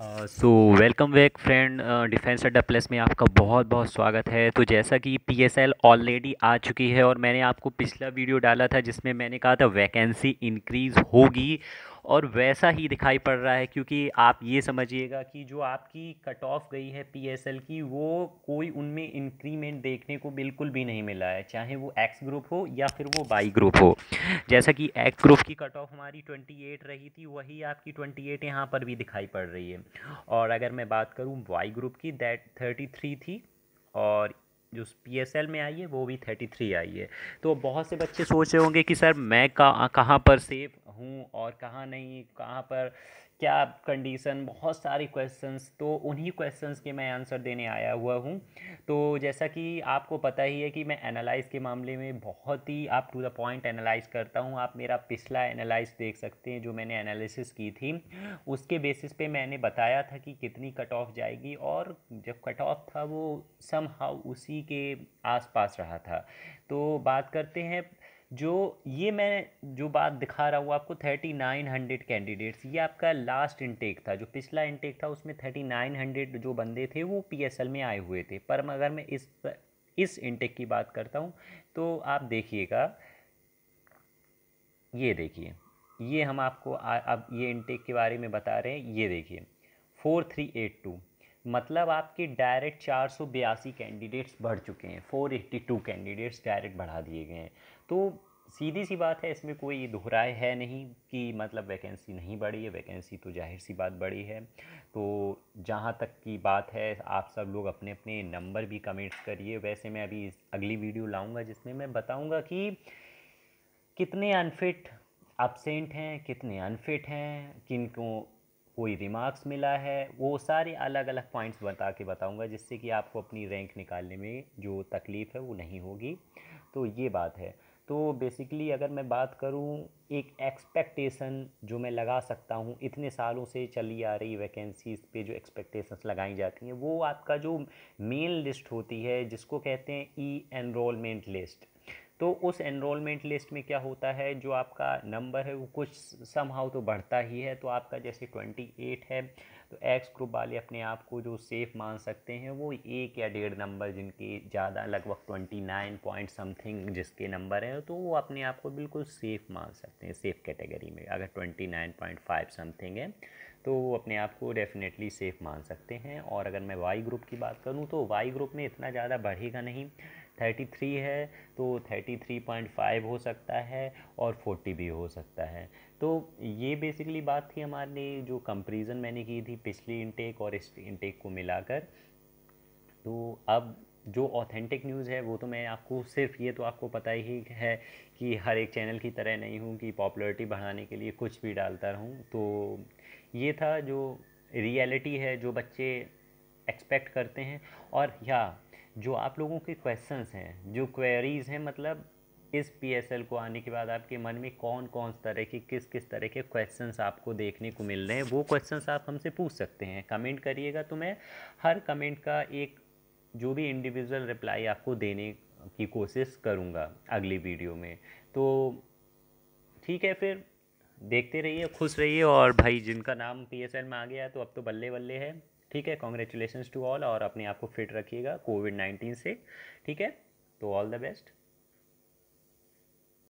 सो welcome back friend defence Adda plus में आपका बहुत बहुत स्वागत है तो जैसा कि पी एस एल ऑलरेडी आ चुकी है और मैंने आपको पिछला वीडियो डाला था जिसमें मैंने कहा था वैकेंसी इंक्रीज़ होगी और वैसा ही दिखाई पड़ रहा है क्योंकि आप ये समझिएगा कि जो आपकी कट ऑफ गई है पी की वो कोई उनमें इंक्रीमेंट देखने को बिल्कुल भी नहीं मिला है चाहे वो एक्स ग्रुप हो या फिर वो वाई ग्रुप हो जैसा कि एक्स ग्रुप की कट ऑफ हमारी ट्वेंटी एट रही थी वही आपकी ट्वेंटी एट यहाँ पर भी दिखाई पड़ रही है और अगर मैं बात करूँ वाई ग्रुप की दैट थर्टी थ्री थी और जो पी एस एल में आई है वो भी थर्टी थ्री आई है तो बहुत से बच्चे सोच रहे होंगे कि सर मैं कहाँ कहाँ पर सेफ हूँ और कहाँ नहीं कहाँ पर क्या कंडीशन बहुत सारी क्वेश्चंस तो उन्हीं क्वेश्चंस के मैं आंसर देने आया हुआ हूँ तो जैसा कि आपको पता ही है कि मैं एनालाइज के मामले में बहुत ही आप टू द पॉइंट एनालाइज करता हूँ आप मेरा पिछला एनालाइज देख सकते हैं जो मैंने एनालिसिस की थी उसके बेसिस पे मैंने बताया था कि कितनी कट ऑफ जाएगी और जब कट ऑफ था वो सम उसी के आसपास रहा था तो बात करते हैं जो ये मैं जो बात दिखा रहा हूँ आपको थर्टी नाइन हंड्रेड कैंडिडेट्स ये आपका लास्ट इनटेक था जो पिछला इनटेक था उसमें थर्टी नाइन हंड्रेड जो बंदे थे वो एल में आए हुए थे पर अगर मैं इस इस इनटेक की बात करता हूँ तो आप देखिएगा ये देखिए ये हम आपको अब आप ये इनटेक के बारे में बता रहे हैं ये देखिए फोर थ्री एट टू मतलब आपके डायरेक्ट चार सौ बयासी कैंडिडेट्स बढ़ चुके हैं four eighty two candidates direct बढ़ा दिए गए हैं तो सीधी सी बात है इसमें कोई दोहराए है नहीं कि मतलब वैकेंसी नहीं बढ़ी है वैकेंसी तो जाहिर सी बात बढ़ी है तो जहाँ तक की बात है आप सब लोग अपने अपने नंबर भी कमेंट्स करिए वैसे मैं अभी अगली वीडियो लाऊंगा जिसमें मैं बताऊंगा कि कितने अनफिट अपसेंट हैं कितने अनफिट हैं किनको कोई रिमार्क्स मिला है वो सारे अलग अलग पॉइंट्स बता के बताऊंगा जिससे कि आपको अपनी रैंक निकालने में जो तकलीफ़ है वो नहीं होगी तो ये बात है तो बेसिकली अगर मैं बात करूं एक एक्सपेक्टेशन जो मैं लगा सकता हूं इतने सालों से चली आ रही वैकेंसीज़ पे जो एक्सपेक्टेशंस लगाई जाती हैं वो आपका जो मेन लिस्ट होती है जिसको कहते हैं ई एनरोलमेंट लिस्ट तो उस एनरोलमेंट लिस्ट में क्या होता है जो आपका नंबर है वो कुछ समहाउ तो बढ़ता ही है तो आपका जैसे ट्वेंटी एट है तो एक्स ग्रुप वाले अपने आप को जो सेफ मान सकते हैं वो एक या डेढ़ नंबर जिनके ज़्यादा लगभग ट्वेंटी नाइन पॉइंट समथिंग जिसके नंबर हैं तो वो अपने आप को बिल्कुल सेफ़ मान सकते हैं सेफ़ कैटेगरी में अगर twenty nine point five something है तो वो अपने आप को डेफिनेटली सेफ़ मान सकते हैं और अगर मैं वाई ग्रुप की बात करूँ तो वाई ग्रुप में इतना ज़्यादा बढ़ेगा नहीं थर्टी थ्री है तो थर्टी थ्री पॉइंट फाइव हो सकता है और फोर्टी भी हो सकता है तो ये बेसिकली बात थी लिए जो कंपेरिजन मैंने की थी पिछली इनटेक और इस इनटेक को मिलाकर तो अब जो ऑथेंटिक न्यूज़ है वो तो मैं आपको सिर्फ ये तो आपको पता ही है कि हर एक चैनल की तरह नहीं हूँ कि पॉपुलरिटी बढ़ाने के लिए कुछ भी डालता रहूँ तो ये था जो रियलिटी है जो बच्चे एक्सपेक्ट करते हैं और या जो आप लोगों के क्वेश्चंस हैं जो क्वेरीज़ हैं मतलब इस पीएसएल को आने के बाद आपके मन में कौन कौन तरह के किस किस तरह के क्वेश्चंस आपको देखने को मिल रहे हैं वो क्वेश्चंस आप हमसे पूछ सकते हैं कमेंट करिएगा तो मैं हर कमेंट का एक जो भी इंडिविजुअल रिप्लाई आपको देने की कोशिश करूँगा अगली वीडियो में तो ठीक है फिर देखते रहिए खुश रहिए और भाई जिनका नाम पी में आ गया तो अब तो बल्ले बल्ले है ठीक है कॉन्ग्रेचुलेसन्स टू ऑल और अपने आप को फिट रखिएगा कोविड नाइन्टीन से ठीक है तो ऑल द बेस्ट